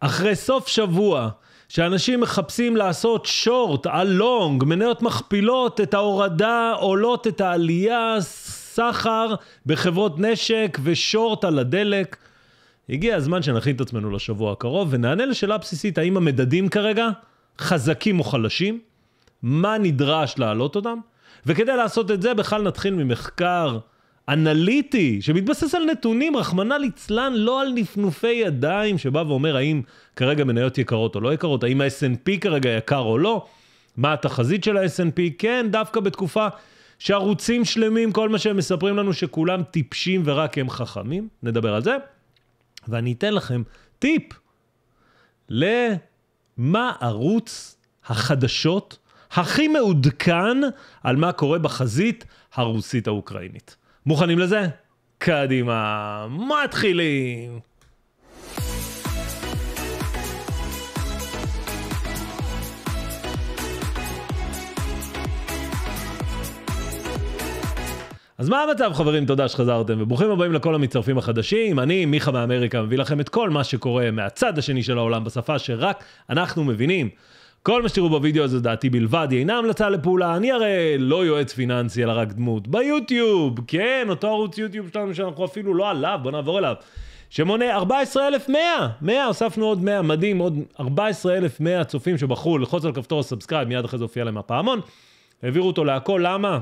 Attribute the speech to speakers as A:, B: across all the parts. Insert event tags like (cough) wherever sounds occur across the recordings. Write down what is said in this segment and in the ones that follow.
A: אחרי סוף שבוע, שאנשים מחפשים לעשות שורט על לונג, מניות מכפילות את ההורדה, עולות את העלייה, סחר בחברות נשק ושורט על הדלק. הגיע הזמן שנכין את עצמנו לשבוע הקרוב ונענה לשאלה בסיסית, האם המדדים כרגע חזקים או חלשים, מה נדרש להעלות אותם, וכדי לעשות את זה בכלל נתחיל ממחקר אנליטי, שמתבסס על נתונים, רחמנא ליצלן, לא על נפנופי ידיים, שבא ואומר האם כרגע מניות יקרות או לא יקרות, האם ה snp כרגע יקר או לא, מה התחזית של ה snp כן, דווקא בתקופה שערוצים שלמים, כל מה שהם מספרים לנו שכולם טיפשים ורק הם חכמים, נדבר על זה. ואני אתן לכם טיפ למה ערוץ החדשות הכי מעודכן על מה קורה בחזית הרוסית האוקראינית. מוכנים לזה? קדימה, מתחילים! אז מה המצב חברים? תודה שחזרתם, וברוכים הבאים לכל המצטרפים החדשים. אני, מיכה מאמריקה, מביא לכם את כל מה שקורה מהצד השני של העולם בשפה שרק אנחנו מבינים. כל מה שתראו בווידאו הזה דעתי בלבד, היא אינה המלצה לפעולה, אני הרי לא יועץ פיננסי אלא רק דמות. ביוטיוב, כן, אותו ערוץ יוטיוב שלנו שאנחנו אפילו לא עליו, בוא נעבור אליו. שמונה 14,100, 100, הוספנו עוד 100, מדהים, עוד 14,100 צופים שבחרו ללחוץ על כפתור הסאבסקרייב, מיד אחרי זה הופיע להם הפעמון. העבירו אותו להכל, למה?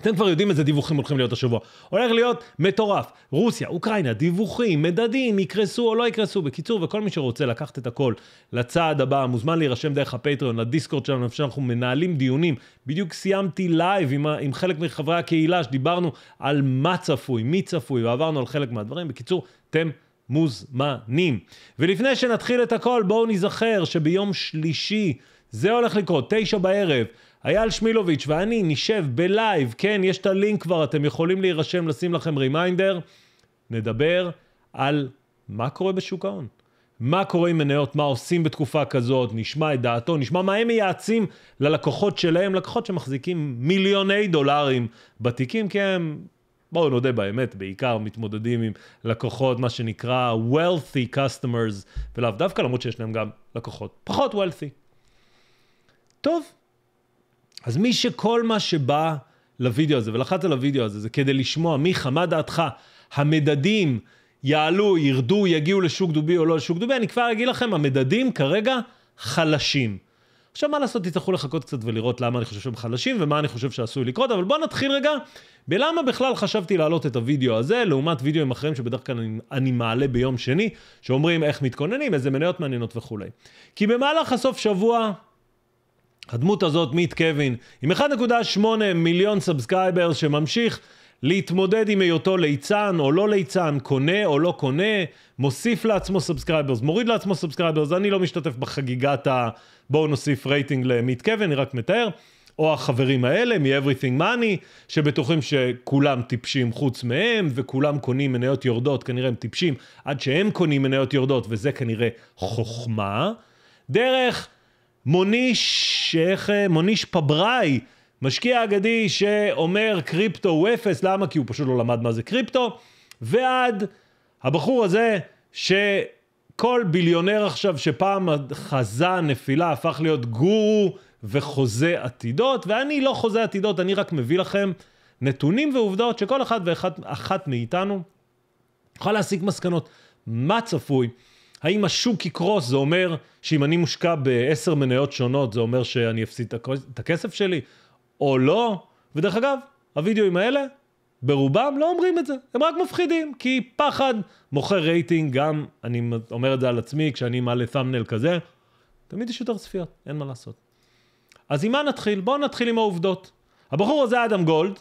A: אתם כבר יודעים איזה דיווחים הולכים להיות השבוע. הולך להיות מטורף. רוסיה, אוקראינה, דיווחים, מדדים, יקרסו או לא יקרסו. בקיצור, וכל מי שרוצה לקחת את הכל לצעד הבא, מוזמן להירשם דרך הפטריון, לדיסקורד שלנו, איפה שאנחנו מנהלים דיונים. בדיוק סיימתי לייב עם, עם חלק מחברי הקהילה, שדיברנו על מה צפוי, מי צפוי, ועברנו על חלק מהדברים. בקיצור, אתם מוזמנים. ולפני שנתחיל את הכל, בואו נזכר שביום שלישי זה הולך לקרות, תשע בערב. אייל שמילוביץ' ואני נשב בלייב, כן, יש את הלינק כבר, אתם יכולים להירשם, לשים לכם רימיינדר, נדבר על מה קורה בשוק ההון. מה קורה עם מניות, מה עושים בתקופה כזאת, נשמע את דעתו, נשמע מה הם מייעצים ללקוחות שלהם, לקוחות שמחזיקים מיליוני דולרים בתיקים, כי הם, בואו נודה באמת, בעיקר מתמודדים עם לקוחות, מה שנקרא wealthy customers, ולאו דווקא, למרות שיש להם גם לקוחות פחות wealthy. טוב, אז מי שכל מה שבא לוידאו הזה, ולחץ על הוידאו הזה, זה כדי לשמוע, מיכה, מה דעתך? המדדים יעלו, ירדו, יגיעו לשוק דובי או לא לשוק דובי, אני כבר אגיד לכם, המדדים כרגע חלשים. עכשיו, מה לעשות, תצטרכו לחכות קצת ולראות למה אני חושב שהם חלשים ומה אני חושב שעשוי לקרות, אבל בואו נתחיל רגע בלמה בכלל חשבתי להעלות את הוידאו הזה, לעומת וידאוים אחרים שבדרך כלל אני, אני מעלה ביום שני, שאומרים איך מתכוננים, איזה מניות מעניינות וכולי. כי במהלך הסוף שבוע הדמות הזאת, מיט קווין, עם 1.8 מיליון סאבסקייברס שממשיך להתמודד עם היותו ליצן או לא ליצן, קונה או לא קונה, מוסיף לעצמו סאבסקייברס, מוריד לעצמו סאבסקייברס, אני לא משתתף בחגיגת ה... בואו נוסיף רייטינג למיט קווין, אני רק מתאר. או החברים האלה מ-Everything Money, שבטוחים שכולם טיפשים חוץ מהם, וכולם קונים מניות יורדות, כנראה הם טיפשים, עד שהם קונים מניות יורדות, וזה כנראה חוכמה. דרך מוניש, איך, אה, מוניש פבראי, משקיע אגדי שאומר קריפטו הוא אפס, למה? כי הוא פשוט לא למד מה זה קריפטו, ועד הבחור הזה שכל ביליונר עכשיו שפעם חזה נפילה הפך להיות גורו וחוזה עתידות, ואני לא חוזה עתידות, אני רק מביא לכם נתונים ועובדות שכל אחד ואחת מאיתנו יכול להסיק מסקנות מה צפוי. האם השוק יקרוס, זה אומר שאם אני מושקע בעשר מניות שונות, זה אומר שאני אפסיד את הכסף שלי, או לא. ודרך אגב, הווידאוים האלה, ברובם לא אומרים את זה, הם רק מפחידים, כי פחד מוכר רייטינג, גם אני אומר את זה על עצמי, כשאני מעלה thumbnail כזה, תמיד יש יותר צפיות, אין מה לעשות. אז עם מה נתחיל? בואו נתחיל עם העובדות. הבחור הזה אדם גולד,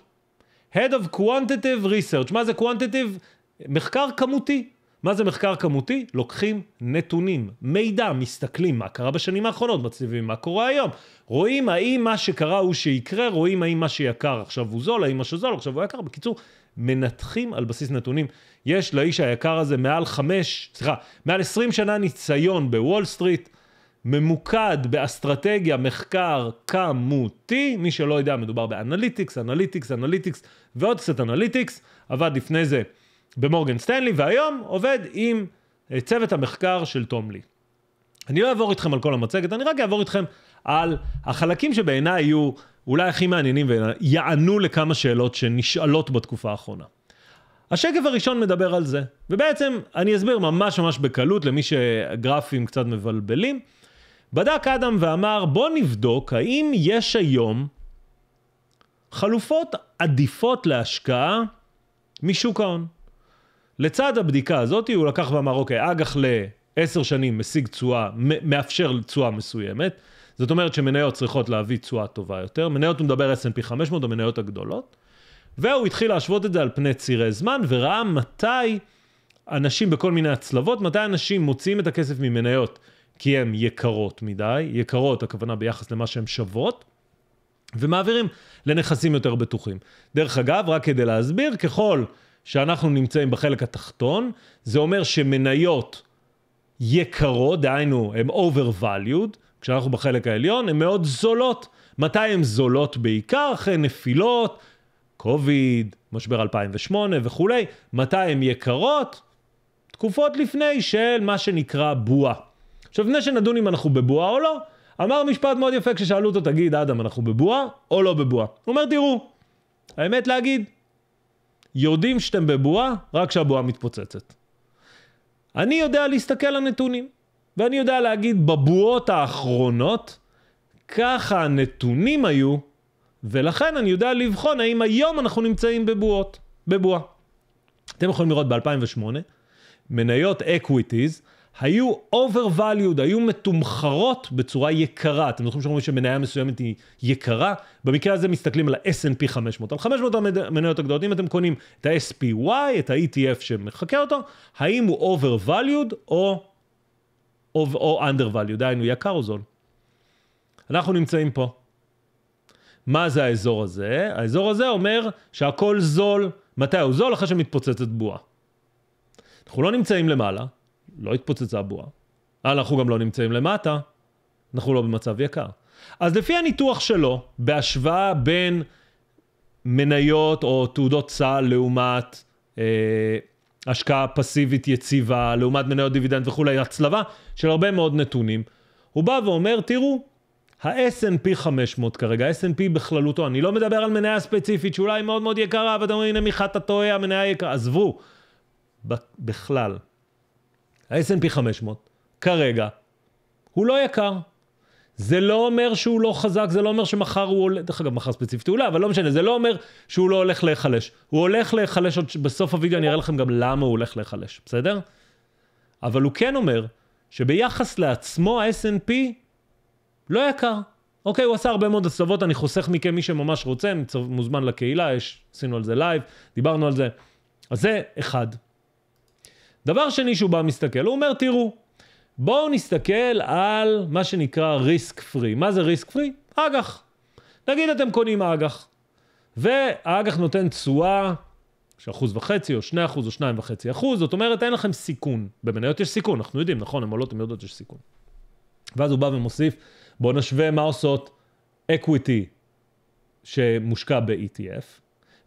A: Head of Quantitative Research, מה זה Quantitative? מחקר כמותי. מה זה מחקר כמותי? לוקחים נתונים, מידע, מסתכלים מה קרה בשנים האחרונות, מצליבים מה קורה היום. רואים האם מה שקרה הוא שיקרה, רואים האם מה שיקר עכשיו הוא זול, האם מה שזול עכשיו הוא יקר. בקיצור, מנתחים על בסיס נתונים. יש לאיש היקר הזה מעל חמש, סליחה, מעל עשרים שנה ניסיון בוול סטריט, ממוקד באסטרטגיה, מחקר כמותי. מי שלא יודע, מדובר באנליטיקס, אנליטיקס, אנליטיקס ועוד קצת אנליטיקס. עבד לפני זה. במורגן סטנלי, והיום עובד עם אה, צוות המחקר של תום לי. אני לא אעבור איתכם על כל המצגת, אני רק אעבור איתכם על החלקים שבעיניי יהיו אולי הכי מעניינים ויענו לכמה שאלות שנשאלות בתקופה האחרונה. השקף הראשון מדבר על זה, ובעצם אני אסביר ממש ממש בקלות למי שגרפים קצת מבלבלים. בדק אדם ואמר, בוא נבדוק האם יש היום חלופות עדיפות להשקעה משוק ההון. לצד הבדיקה הזאת הוא לקח ואמר, אוקיי, אג"ח לעשר שנים משיג תשואה, מאפשר תשואה מסוימת. זאת אומרת שמניות צריכות להביא תשואה טובה יותר. מניות, הוא מדבר S&P 500, המניות הגדולות. והוא התחיל להשוות את זה על פני צירי זמן, וראה מתי אנשים בכל מיני הצלבות, מתי אנשים מוציאים את הכסף ממניות כי הן יקרות מדי, יקרות, הכוונה ביחס למה שהן שוות, ומעבירים לנכסים יותר בטוחים. דרך אגב, רק כדי להסביר, ככל שאנחנו נמצאים בחלק התחתון, זה אומר שמניות יקרות, דהיינו, הן overvalued, כשאנחנו בחלק העליון, הן מאוד זולות. מתי הן זולות בעיקר? אחרי נפילות, קוביד, משבר 2008 וכולי. מתי הן יקרות? תקופות לפני של מה שנקרא בועה. עכשיו, לפני שנדון אם אנחנו בבועה או לא, אמר משפט מאוד יפה כששאלו אותו, תגיד, אדם, אנחנו בבועה או לא בבועה? הוא אומר, תראו, האמת להגיד, יודעים שאתם בבועה רק כשהבועה מתפוצצת. אני יודע להסתכל על נתונים, ואני יודע להגיד בבועות האחרונות, ככה הנתונים היו, ולכן אני יודע לבחון האם היום אנחנו נמצאים בבועות, בבועה. אתם יכולים לראות ב-2008, מניות אקוויטיז, היו overvalued, היו מתומחרות בצורה יקרה. אתם זוכרים שאומרים שמניה מסוימת היא יקרה? במקרה הזה מסתכלים על ה-S&P 500, על 500 המניות הגדולות. אם אתם קונים את ה-SPY, את ה-ETF שמחקה אותו, האם הוא overvalued או, או, או undervalued, דהיינו יקר או זול. אנחנו נמצאים פה. מה זה האזור הזה? האזור הזה אומר שהכל זול. מתי הוא זול? אחרי שמתפוצצת בועה. אנחנו לא נמצאים למעלה, לא התפוצצה בועה. אנחנו גם לא נמצאים למטה, אנחנו לא במצב יקר. אז לפי הניתוח שלו, בהשוואה בין מניות או תעודות סל לעומת אה, השקעה פסיבית יציבה, לעומת מניות דיבידנד וכולי, הצלבה של הרבה מאוד נתונים, הוא בא ואומר, תראו, ה-S&P 500 כרגע, ה-S&P בכללותו, אני לא מדבר על מניה ספציפית שאולי מאוד מאוד יקרה, ואתם אומרים, הנה מיכה, אתה טועה, המניה יקרה, עזבו. בכלל, ה-S&P 500, כרגע, הוא לא יקר. זה לא אומר שהוא לא חזק, זה לא אומר שמחר הוא עולה, דרך אגב, מחר ספציפית הוא עולה, אבל לא משנה, זה לא אומר שהוא לא הולך להיחלש. הוא הולך להיחלש, עוד בסוף הוידאו אני אראה לכם גם למה הוא הולך להיחלש, בסדר? אבל הוא כן אומר שביחס לעצמו ה-S&P לא יקר. אוקיי, הוא עשה הרבה מאוד הסבות, אני חוסך מכם מי שממש רוצה, מוזמן לקהילה, יש, עשינו על זה לייב, דיברנו על זה. אז זה אחד. דבר שני שהוא בא מסתכל, הוא אומר, תראו, בואו נסתכל על מה שנקרא ריסק פרי. מה זה ריסק פרי? אג"ח. נגיד אתם קונים אג"ח, והאג"ח נותן תשואה של אחוז וחצי, או שני אחוז, או שניים וחצי אחוז, זאת אומרת אין לכם סיכון. במניות יש סיכון, אנחנו יודעים, נכון? הן עולות, הן יודעות שיש סיכון. ואז הוא בא ומוסיף, בואו נשווה מה עושות אקוויטי שמושקע ב-ETF,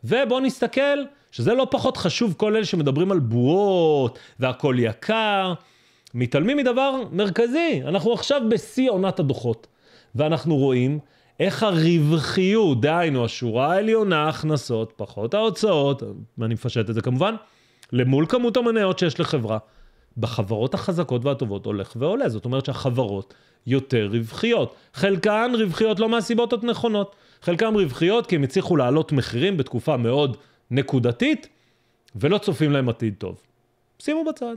A: ובואו נסתכל, שזה לא פחות חשוב, כל אלה שמדברים על בועות, והכל יקר, מתעלמים מדבר מרכזי. אנחנו עכשיו בשיא עונת הדוחות, ואנחנו רואים איך הרווחיות, דהיינו, השורה העליונה, הכנסות, פחות ההוצאות, אני מפשט את זה כמובן, למול כמות המניות שיש לחברה, בחברות החזקות והטובות הולך ועולה. זאת אומרת שהחברות יותר רווחיות. חלקן רווחיות לא מהסיבות הנכונות. חלקם רווחיות כי הם הצליחו להעלות מחירים בתקופה מאוד נקודתית, ולא צופים להם עתיד טוב. שימו בצד.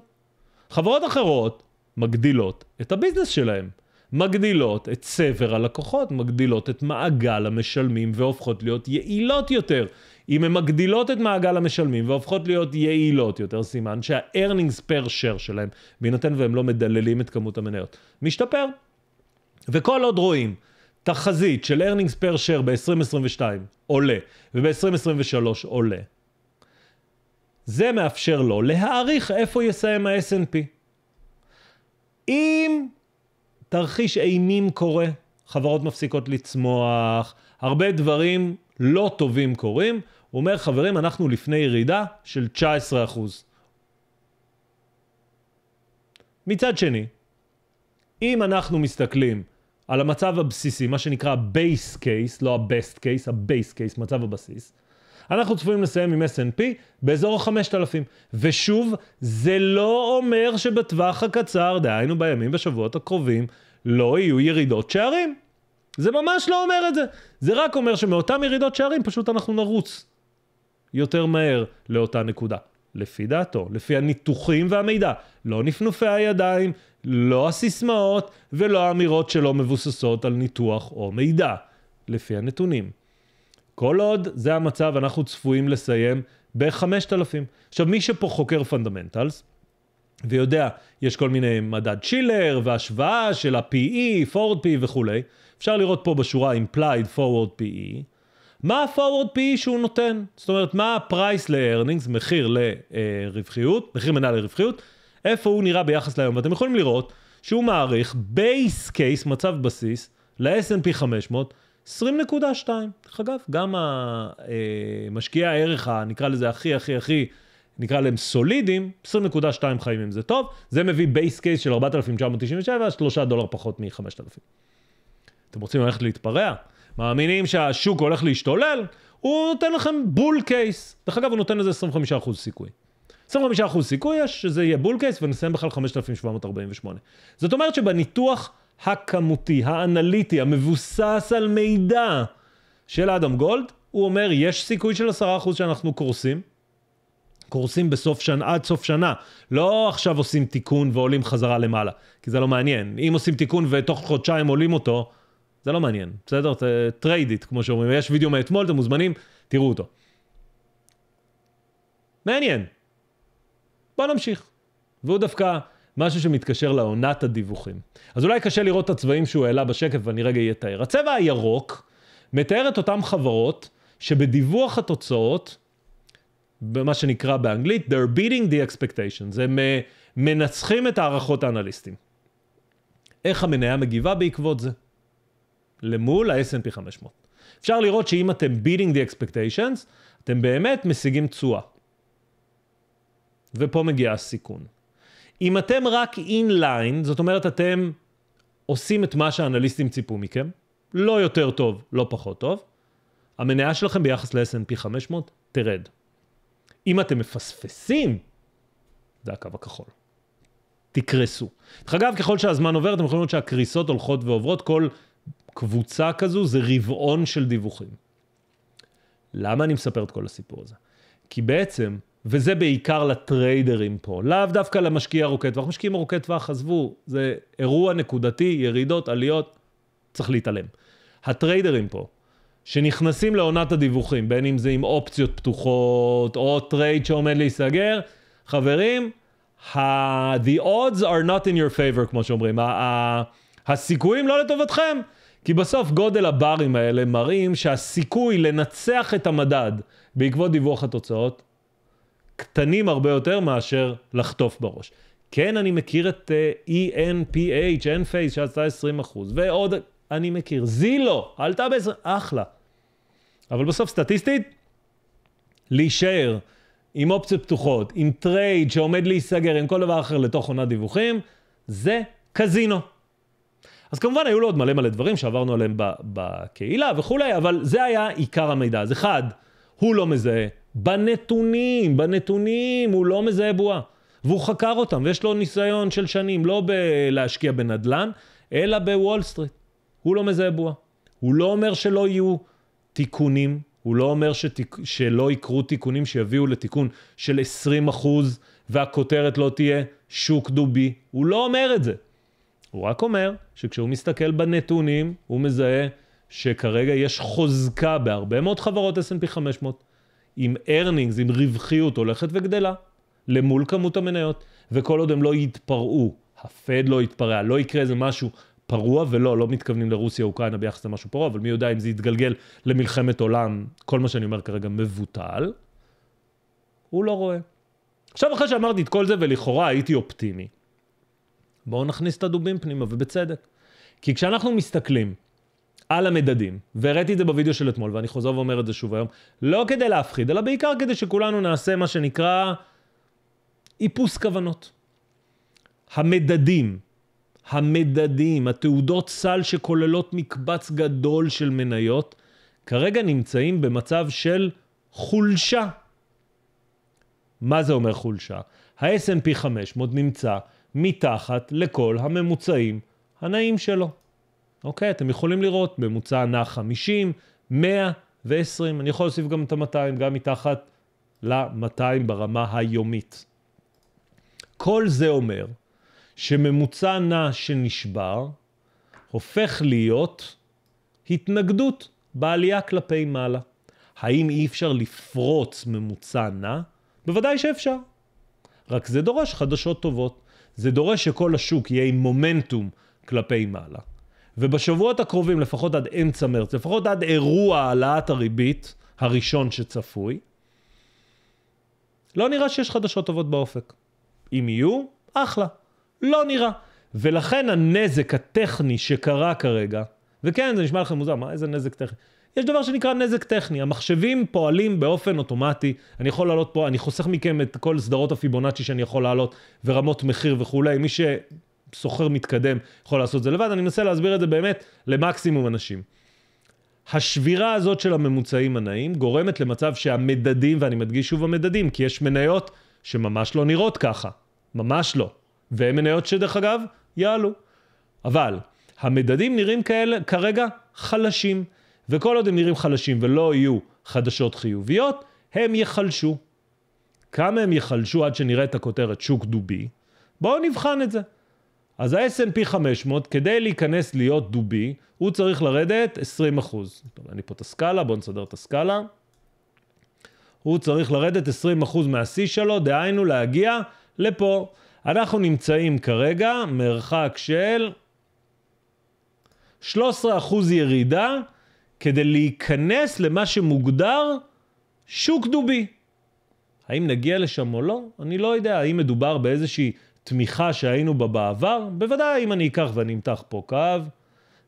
A: חברות אחרות מגדילות את הביזנס שלהם, מגדילות את סבר הלקוחות, מגדילות את מעגל המשלמים והופכות להיות יעילות יותר. אם הן מגדילות את מעגל המשלמים והופכות להיות יעילות יותר, סימן שה-earnings per share שלהם, בהינתן והם לא מדללים את כמות המניות, משתפר. וכל עוד רואים תחזית של earnings per share ב-2022 עולה, וב-2023 עולה, זה מאפשר לו להעריך איפה יסיים ה-S&P. אם תרחיש אימים קורה, חברות מפסיקות לצמוח, הרבה דברים לא טובים קורים, הוא אומר, חברים, אנחנו לפני ירידה של 19%. מצד שני, אם אנחנו מסתכלים על המצב הבסיסי, מה שנקרא ה base case, לא ה-best case, ה-base case, מצב הבסיס. אנחנו צפויים לסיים עם S&P באזור ה-5,000. ושוב, זה לא אומר שבטווח הקצר, דהיינו בימים, בשבועות הקרובים, לא יהיו ירידות שערים. זה ממש לא אומר את זה. זה רק אומר שמאותן ירידות שערים פשוט אנחנו נרוץ יותר מהר לאותה נקודה. לפי דעתו, לפי הניתוחים והמידע, לא נפנופי הידיים, לא הסיסמאות ולא האמירות שלא מבוססות על ניתוח או מידע, לפי הנתונים. כל עוד זה המצב, אנחנו צפויים לסיים ב-5,000. עכשיו, מי שפה חוקר פונדמנטלס, ויודע, יש כל מיני מדד שילר והשוואה של ה-PE, forward PE וכולי, אפשר לראות פה בשורה implied forward PE, מה ה-forward PE שהוא נותן. זאת אומרת, מה ה-price ל-earnings, מחיר לרווחיות, מחיר מנהל לרווחיות, איפה הוא נראה ביחס להיום. ואתם יכולים לראות שהוא מעריך בייס קייס, מצב בסיס, ל-S&P 500, 20.2. דרך אגב, גם אה, משקיעי הערך, הנקרא לזה הכי הכי הכי, נקרא להם סולידים, 20.2 חיים עם זה טוב, זה מביא בייס קייס של 4,997, 3 דולר פחות מ-5,000. אתם רוצים ללכת להתפרע? מאמינים שהשוק הולך להשתולל, הוא נותן לכם בול קייס. דרך אגב, הוא נותן לזה 25% סיכוי. 25% סיכוי יש שזה יהיה בול קייס ונסיים בכלל 5,748. זאת אומרת שבניתוח הכמותי, האנליטי, המבוסס על מידע של אדם גולד, הוא אומר, יש סיכוי של 10% שאנחנו קורסים. קורסים בסוף שנה, עד סוף שנה. לא עכשיו עושים תיקון ועולים חזרה למעלה, כי זה לא מעניין. אם עושים תיקון ותוך חודשיים עולים אותו, זה לא מעניין, בסדר? טרייד איט, כמו שאומרים. יש וידאו מאתמול, אתם מוזמנים, תראו אותו. מעניין. בוא נמשיך. והוא דווקא משהו שמתקשר לעונת הדיווחים. אז אולי קשה לראות את הצבעים שהוא העלה בשקף, ואני רגע אתאר. הצבע הירוק מתאר את אותן חברות שבדיווח התוצאות, במה שנקרא באנגלית, they're beating the expectations, הם אה, מנצחים את הערכות האנליסטים. איך המניה מגיבה בעקבות זה? למול ה-S&P 500. אפשר לראות שאם אתם beating the expectations, אתם באמת משיגים תשואה. ופה מגיע הסיכון. אם אתם רק אינליין, זאת אומרת אתם עושים את מה שהאנליסטים ציפו מכם, לא יותר טוב, לא פחות טוב, המניה שלכם ביחס ל-S&P 500 תרד. אם אתם מפספסים, זה הקו הכחול. תקרסו. דרך אגב, ככל שהזמן עובר, אתם יכולים לראות שהקריסות הולכות ועוברות. כל קבוצה כזו זה רבעון של דיווחים. למה אני מספר את כל הסיפור הזה? כי בעצם, וזה בעיקר לטריידרים פה, לאו דווקא למשקיע ארוכי טווח. משקיעים ארוכי טווח, עזבו, זה אירוע נקודתי, ירידות, עליות, צריך להתעלם. הטריידרים פה, שנכנסים לעונת הדיווחים, בין אם זה עם אופציות פתוחות, או טרייד שעומד להיסגר, חברים, the odds are not in your favor, כמו שאומרים. הסיכויים לא לטובתכם. כי בסוף גודל הברים האלה מראים שהסיכוי לנצח את המדד בעקבות דיווח התוצאות קטנים הרבה יותר מאשר לחטוף בראש. כן, אני מכיר את uh, אה, e ENPH, Enphase, שעשתה 20%, ועוד אני מכיר. זילו, עלתה ב-20, אחלה. אבל בסוף סטטיסטית, להישאר עם אופציות פתוחות, עם טרייד שעומד להיסגר, עם כל דבר אחר לתוך עונת דיווחים, זה קזינו. אז כמובן היו לו עוד מלא מלא דברים שעברנו עליהם בקהילה וכולי, אבל זה היה עיקר המידע. אז אחד, הוא לא מזהה. בנתונים, בנתונים, הוא לא מזהה בועה. והוא חקר אותם, ויש לו ניסיון של שנים, לא בלהשקיע בנדל"ן, אלא בוול סטריט. הוא לא מזהה בועה. הוא לא אומר שלא יהיו תיקונים, הוא לא אומר שתיק... שלא יקרו תיקונים שיביאו לתיקון של 20% אחוז, והכותרת לא תהיה שוק דובי. הוא לא אומר את זה. הוא רק אומר שכשהוא מסתכל בנתונים, הוא מזהה שכרגע יש חוזקה בהרבה מאוד חברות S&P 500, עם ארנינגס, עם רווחיות הולכת וגדלה, למול כמות המניות, וכל עוד הם לא יתפרעו, הפד לא יתפרע, לא יקרה איזה משהו פרוע, ולא, לא מתכוונים לרוסיה-אוקראינה ביחס למשהו פרוע, אבל מי יודע אם זה יתגלגל למלחמת עולם, כל מה שאני אומר כרגע מבוטל, הוא לא רואה. עכשיו אחרי שאמרתי את כל זה, ולכאורה הייתי אופטימי. בואו נכניס את הדובים פנימה, ובצדק. כי כשאנחנו מסתכלים על המדדים, והראיתי את זה בווידאו של אתמול, ואני חוזר ואומר את זה שוב היום, לא כדי להפחיד, אלא בעיקר כדי שכולנו נעשה מה שנקרא איפוס כוונות. המדדים, המדדים, התעודות סל שכוללות מקבץ גדול של מניות, כרגע נמצאים במצב של חולשה. מה זה אומר חולשה? ה-S&P 500 נמצא מתחת לכל הממוצעים הנעים שלו. אוקיי? אתם יכולים לראות, ממוצע נע 50, 100 ו-20. אני יכול להוסיף גם את ה-200, גם מתחת ל-200 ברמה היומית. כל זה אומר שממוצע נע שנשבר הופך להיות התנגדות בעלייה כלפי מעלה. האם אי אפשר לפרוץ ממוצע נע? בוודאי שאפשר. רק זה דורש חדשות טובות. זה דורש שכל השוק יהיה עם מומנטום כלפי מעלה. ובשבועות הקרובים, לפחות עד אמצע מרץ, לפחות עד אירוע העלאת הריבית הראשון שצפוי, לא נראה שיש חדשות טובות באופק. אם יהיו, אחלה. לא נראה. ולכן הנזק הטכני שקרה כרגע, וכן, זה נשמע לכם מוזר, מה איזה נזק טכני? יש דבר שנקרא נזק טכני, המחשבים פועלים באופן אוטומטי, אני יכול לעלות פה, אני חוסך מכם את כל סדרות הפיבונאצ'י שאני יכול לעלות, ורמות מחיר וכולי, מי שסוחר מתקדם יכול לעשות את זה לבד, אני מנסה להסביר את זה באמת למקסימום אנשים. השבירה הזאת של הממוצעים הנעים גורמת למצב שהמדדים, ואני מדגיש שוב המדדים, כי יש מניות שממש לא נראות ככה, ממש לא, והן מניות שדרך אגב, יעלו. אבל המדדים נראים כאלה כרגע חלשים. וכל עוד הם נראים חלשים ולא יהיו חדשות חיוביות, הם ייחלשו. כמה הם ייחלשו עד שנראה את הכותרת שוק דובי? בואו נבחן את זה. אז ה-S&P 500, כדי להיכנס להיות דובי, הוא צריך לרדת 20%. אחוז. אני פה את הסקאלה, בואו נסדר את הסקאלה. הוא צריך לרדת 20% אחוז מהשיא שלו, דהיינו להגיע לפה. אנחנו נמצאים כרגע מרחק של 13% אחוז ירידה כדי להיכנס למה שמוגדר שוק דובי. האם נגיע לשם או לא? אני לא יודע. האם מדובר באיזושהי תמיכה שהיינו בה בעבר? בוודאי, אם אני אקח ואני אמתח פה קו,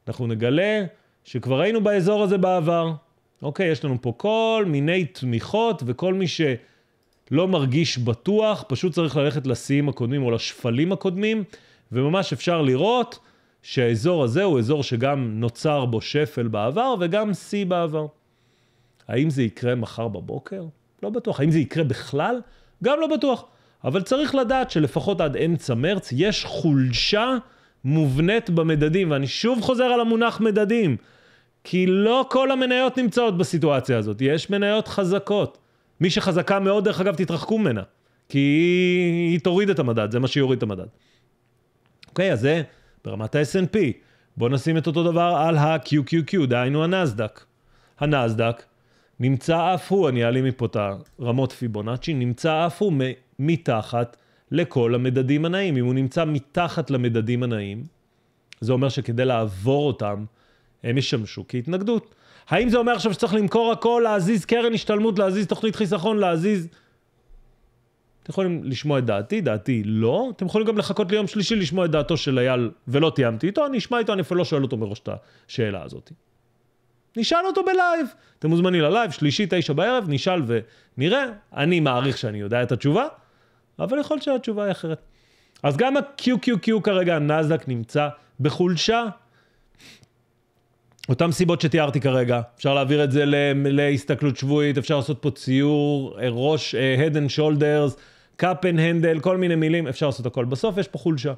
A: אנחנו נגלה שכבר היינו באזור הזה בעבר. אוקיי, יש לנו פה כל מיני תמיכות, וכל מי שלא מרגיש בטוח, פשוט צריך ללכת לשיאים הקודמים או לשפלים הקודמים, וממש אפשר לראות. שהאזור הזה הוא אזור שגם נוצר בו שפל בעבר וגם שיא בעבר. האם זה יקרה מחר בבוקר? לא בטוח. האם זה יקרה בכלל? גם לא בטוח. אבל צריך לדעת שלפחות עד אמצע מרץ יש חולשה מובנית במדדים, ואני שוב חוזר על המונח מדדים, כי לא כל המניות נמצאות בסיטואציה הזאת, יש מניות חזקות. מי שחזקה מאוד, דרך אגב, תתרחקו ממנה, כי היא, היא תוריד את המדד, זה מה שיוריד את המדד. אוקיי, אז זה ברמת ה-S&P. בואו נשים את אותו דבר על ה-QQQ, דהיינו הנסדק. הנסדק נמצא אף הוא, אני אעלים מפה את הרמות פיבונאצ'י, נמצא אף הוא מתחת לכל המדדים הנעים. אם הוא נמצא מתחת למדדים הנעים, זה אומר שכדי לעבור אותם, הם ישמשו כהתנגדות. האם זה אומר עכשיו שצריך למכור הכל, להזיז קרן השתלמות, להזיז תוכנית חיסכון, להזיז אתם יכולים לשמוע את דעתי, דעתי לא. אתם יכולים גם לחכות ליום שלישי לשמוע את דעתו של אייל ולא תיאמתי איתו, אני אשמע איתו, אני אפילו לא שואל אותו מראש את השאלה הזאת. נשאל אותו בלייב. אתם מוזמנים ללייב, שלישי, תשע בערב, נשאל ונראה. אני מעריך שאני יודע את התשובה, אבל יכול להיות שהתשובה היא אחרת. אז גם ה-QQQ כרגע, הנסדק נמצא בחולשה. אותן סיבות שתיארתי כרגע, אפשר להעביר את זה להסתכלות שבועית, אפשר לעשות פה ציור, אה, ראש, uh, head and shoulders, קאפן הנדל, כל מיני מילים, אפשר לעשות הכל. בסוף יש פה חולשה.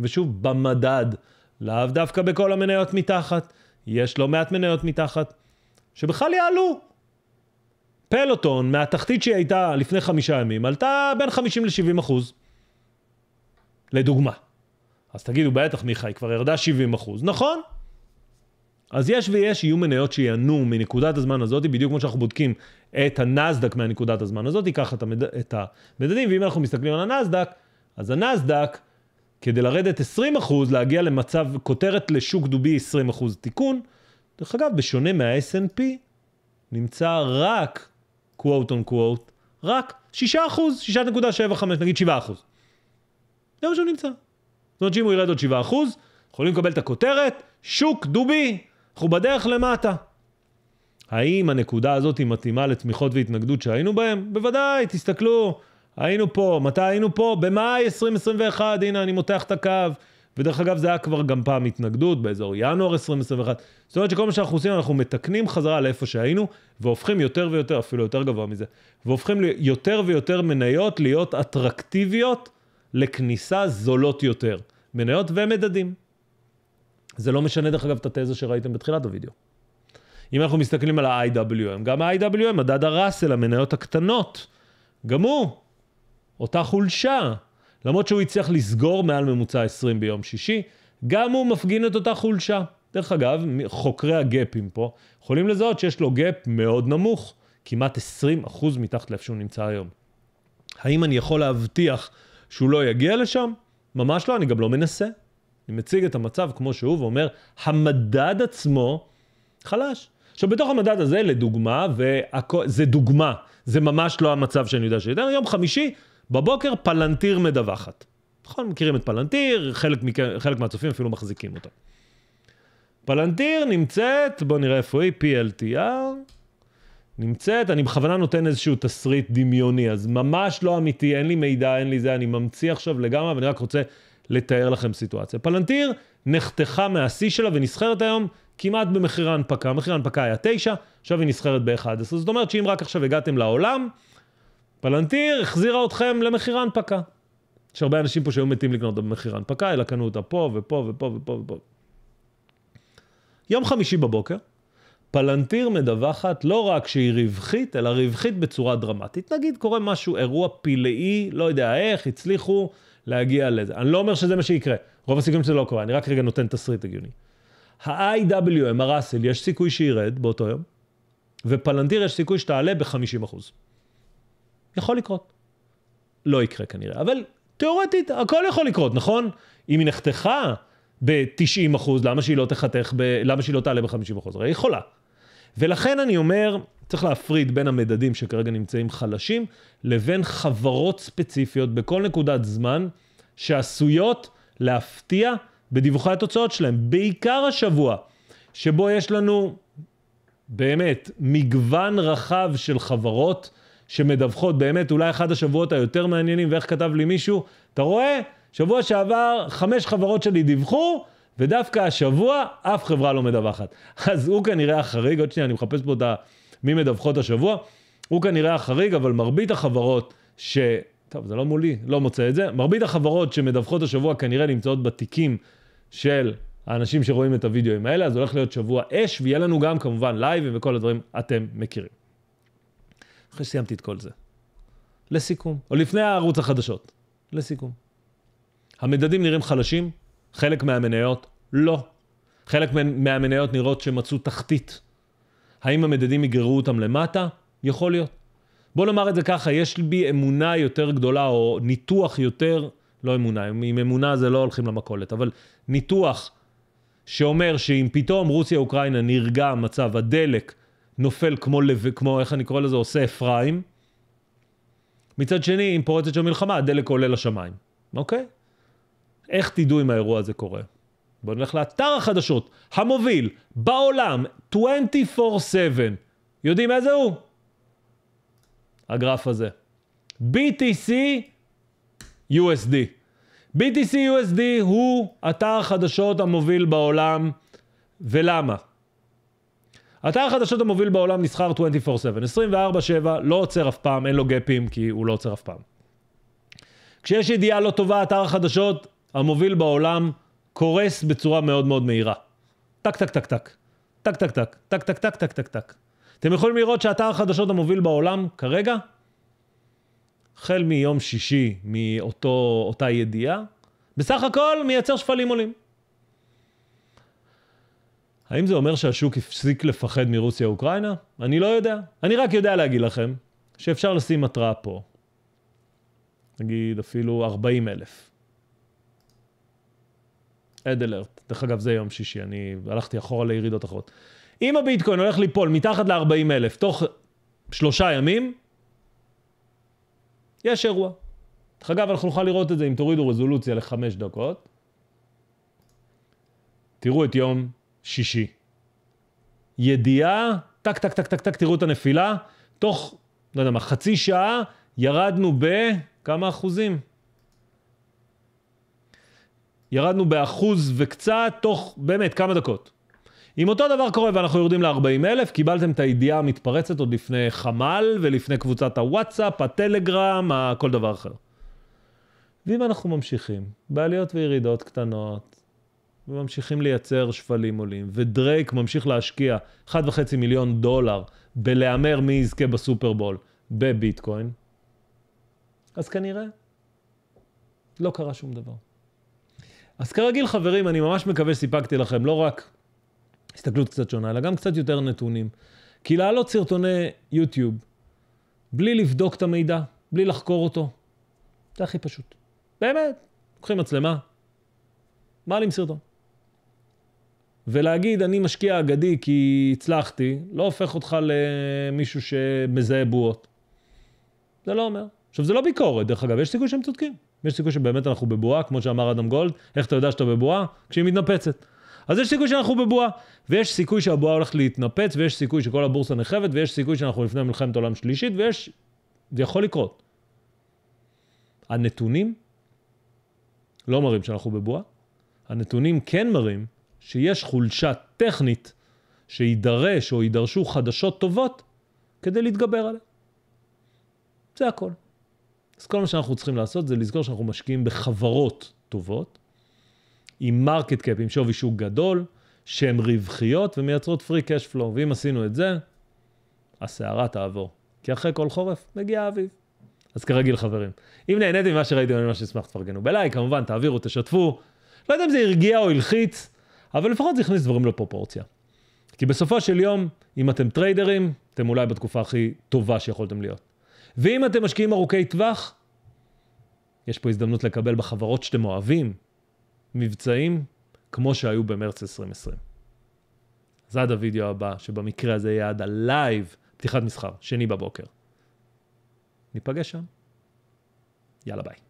A: ושוב, במדד, לאו דווקא בכל המניות מתחת, יש לא מעט מניות מתחת, שבכלל יעלו. פלוטון, מהתחתית שהיא הייתה לפני חמישה ימים, עלתה בין 50 ל-70 אחוז. לדוגמה. אז תגידו, בטח מיכאי, כבר ירדה 70 אחוז. נכון, אז יש ויש, יהיו מניות שיענו מנקודת הזמן הזאת, בדיוק כמו שאנחנו בודקים את הנסדק מהנקודת הזמן הזאת, קח את, המד... את המדדים, ואם אנחנו מסתכלים על הנסדק, אז הנסדק, כדי לרדת 20%, להגיע למצב, כותרת לשוק דובי 20% תיקון, דרך אגב, בשונה מה snp נמצא רק, quote on quote, רק 6%, 6.75, נגיד 7%. זה מה שהוא נמצא. זאת אומרת שאם הוא ירד עוד 7%, יכולים לקבל את הכותרת, שוק דובי אנחנו בדרך למטה. האם הנקודה הזאת היא מתאימה לתמיכות והתנגדות שהיינו בהן? בוודאי, תסתכלו, היינו פה, מתי היינו פה? במאי 2021, הנה אני מותח את הקו. ודרך אגב, זה היה כבר גם פעם התנגדות באזור ינואר 2021. זאת אומרת שכל מה שאנחנו עושים, אנחנו מתקנים חזרה לאיפה שהיינו, והופכים יותר ויותר, אפילו יותר גבוה מזה, והופכים יותר ויותר מניות להיות אטרקטיביות לכניסה זולות יותר. מניות ומדדים. זה לא משנה, דרך אגב, את התזה שראיתם בתחילת הווידאו. אם אנחנו מסתכלים על ה-IWM, גם ה-IWM, מדד הראסל, המניות הקטנות, גם הוא, אותה חולשה. למרות שהוא הצליח לסגור מעל ממוצע 20 ביום שישי, גם הוא מפגין את אותה חולשה. דרך אגב, חוקרי הגאפים פה יכולים לזהות שיש לו גאפ מאוד נמוך, כמעט 20% מתחת לאיפה שהוא נמצא היום. האם אני יכול להבטיח שהוא לא יגיע לשם? ממש לא, אני גם לא מנסה. אני מציג את המצב כמו שהוא ואומר, המדד עצמו חלש. עכשיו, בתוך המדד הזה, לדוגמה, וזה דוגמה, זה ממש לא המצב שאני יודע שאני יודע, יום חמישי, בבוקר פלנטיר מדווחת. נכון, מכירים את פלנטיר, חלק, מכ... חלק מהצופים אפילו מחזיקים אותה. פלנטיר נמצאת, בואו נראה איפה היא, PLTR, נמצאת, אני בכוונה נותן איזשהו תסריט דמיוני, אז ממש לא אמיתי, אין לי מידע, אין לי זה, אני ממציא עכשיו לגמרי, ואני רק רוצה לתאר לכם סיטואציה. פלנטיר נחתכה מהשיא שלה ונסחרת היום כמעט במחיר ההנפקה. מחיר ההנפקה היה 9, עכשיו היא נסחרת ב-11. זאת אומרת שאם רק עכשיו הגעתם לעולם, פלנטיר החזירה אתכם למחיר ההנפקה. יש הרבה אנשים פה שהיו מתים לקנות אותה במחיר ההנפקה, אלא קנו אותה פה ופה ופה ופה ופה. יום חמישי בבוקר, פלנטיר מדווחת לא רק שהיא רווחית, אלא רווחית בצורה דרמטית. נגיד קורה משהו, אירוע פלאי, לא יודע איך, הצליחו להגיע לזה. אני לא אומר שזה מה שיקרה, רוב הסיכויים שזה לא קורה, אני רק רגע נותן תסריט הגיוני. ה-IWM, הראסל, יש סיכוי שירד באותו יום, ופלנטיר יש סיכוי שתעלה ב-50%. יכול לקרות. לא יקרה כנראה, אבל תיאורטית הכל יכול לקרות, נכון? אם היא נחתכה ב-90%, למה שהיא לא תחתך, ב- למה שהיא לא תעלה ב-50%? הרי היא יכולה. ולכן אני אומר, צריך להפריד בין המדדים שכרגע נמצאים חלשים, לבין חברות ספציפיות בכל נקודת זמן, שעשויות להפתיע בדיווחי התוצאות שלהם, בעיקר השבוע, שבו יש לנו באמת מגוון רחב של חברות שמדווחות, באמת אולי אחד השבועות היותר מעניינים, ואיך כתב לי מישהו, אתה רואה? שבוע שעבר חמש חברות שלי דיווחו, ודווקא השבוע אף חברה לא מדווחת. (laughs) אז הוא כנראה החריג, עוד שנייה, אני מחפש פה את ה... ממדווחות השבוע. הוא כנראה החריג, אבל מרבית החברות ש... טוב, זה לא מולי, לא מוצא את זה. מרבית החברות שמדווחות השבוע כנראה נמצאות בתיקים של האנשים שרואים את הוידאוים האלה, אז הולך להיות שבוע אש, ויהיה לנו גם כמובן לייבים וכל הדברים אתם מכירים. אחרי שסיימתי את כל זה. לסיכום, או לפני הערוץ החדשות, לסיכום. המדדים נראים חלשים, חלק מהמניות לא. חלק מהמניות נראות שמצאו תחתית. האם המדדים יגררו אותם למטה? יכול להיות. בוא נאמר את זה ככה, יש בי אמונה יותר גדולה, או ניתוח יותר, לא אמונה, עם אמונה זה לא הולכים למכולת, אבל ניתוח שאומר שאם פתאום רוסיה-אוקראינה נרגע המצב, הדלק נופל כמו, לב, כמו, איך אני קורא לזה, עושה אפרים, מצד שני, אם פורצת שם מלחמה, הדלק עולה לשמיים, אוקיי? איך תדעו אם האירוע הזה קורה? בואו נלך לאתר החדשות, המוביל בעולם, 24/7. יודעים איזה הוא? הגרף הזה. BTC USD. BTC USD הוא אתר החדשות המוביל בעולם, ולמה? אתר החדשות המוביל בעולם נסחר 24/7, 24/7, לא עוצר אף פעם, אין לו גפים כי הוא לא עוצר אף פעם. כשיש ידיעה לא טובה, אתר החדשות המוביל בעולם קורס בצורה מאוד מאוד מהירה. טק טק טק טק. טק טק טק. טק טק טק טק טק טק. אתם יכולים לראות שאתר החדשות המוביל בעולם כרגע, החל מיום שישי מאותה ידיעה, בסך הכל מייצר שפלים עולים. האם זה אומר שהשוק הפסיק לפחד מרוסיה-אוקראינה? אני לא יודע. אני רק יודע להגיד לכם שאפשר לשים התראה פה. נגיד אפילו 40 אלף. אד אלרט. דרך אגב, זה יום שישי, אני הלכתי אחורה לירידות אחרות. אם הביטקוין הולך ליפול מתחת ל-40 אלף תוך שלושה ימים, יש אירוע. דרך אגב, אנחנו נוכל לראות את זה אם תורידו רזולוציה לחמש דקות. תראו את יום שישי. ידיעה, טק, טק, טק, טק, טק, תראו את הנפילה. תוך, לא יודע מה, חצי שעה ירדנו בכמה אחוזים? ירדנו באחוז וקצת תוך באמת כמה דקות. אם אותו דבר קורה ואנחנו יורדים ל-40 אלף, קיבלתם את הידיעה המתפרצת עוד לפני חמ"ל ולפני קבוצת הוואטסאפ, הטלגרם, כל דבר אחר. ואם אנחנו ממשיכים, בעליות וירידות קטנות, וממשיכים לייצר שפלים עולים, ודרייק ממשיך להשקיע 1.5 מיליון דולר בלהמר מי יזכה בסופרבול בביטקוין, אז כנראה לא קרה שום דבר. אז כרגיל חברים, אני ממש מקווה שסיפקתי לכם לא רק הסתכלות קצת שונה, אלא גם קצת יותר נתונים. כי להעלות סרטוני יוטיוב בלי לבדוק את המידע, בלי לחקור אותו, זה הכי פשוט. באמת, לוקחים מצלמה, מעלים סרטון. ולהגיד, אני משקיע אגדי כי הצלחתי, לא הופך אותך למישהו שמזהה בועות. זה לא אומר. עכשיו, זה לא ביקורת, דרך אגב, יש סיכוי שהם צודקים. יש סיכוי שבאמת אנחנו בבועה, כמו שאמר אדם גולד, איך אתה יודע שאתה בבועה? כשהיא מתנפצת. אז יש סיכוי שאנחנו בבועה, ויש סיכוי שהבועה הולכת להתנפץ, ויש סיכוי שכל הבורסה נחרבת, ויש סיכוי שאנחנו לפני מלחמת עולם שלישית, ויש... זה יכול לקרות. הנתונים לא מראים שאנחנו בבועה, הנתונים כן מראים שיש חולשה טכנית שידרש או יידרשו חדשות טובות כדי להתגבר עליה. זה הכל. אז כל מה שאנחנו צריכים לעשות זה לזכור שאנחנו משקיעים בחברות טובות, עם מרקט קאפ, עם שווי שוק גדול, שהן רווחיות ומייצרות פרי קאש פלואו. ואם עשינו את זה, הסערה תעבור. כי אחרי כל חורף מגיע האביב. אז כרגיל חברים, אם נהניתם ממה שראיתם, אני ממש אשמח תפרגנו בלייק, כמובן, תעבירו, תשתפו. לא יודע אם זה הרגיע או הלחיץ, אבל לפחות זה הכניס דברים לפרופורציה. כי בסופו של יום, אם אתם טריידרים, אתם אולי בתקופה הכי טובה שיכולתם להיות. ואם אתם משקיעים ארוכי טווח, יש פה הזדמנות לקבל בחברות שאתם אוהבים מבצעים כמו שהיו במרץ 2020. אז עד הווידאו הבא, שבמקרה הזה יהיה עד הלייב, פתיחת מסחר, שני בבוקר. ניפגש שם. יאללה ביי.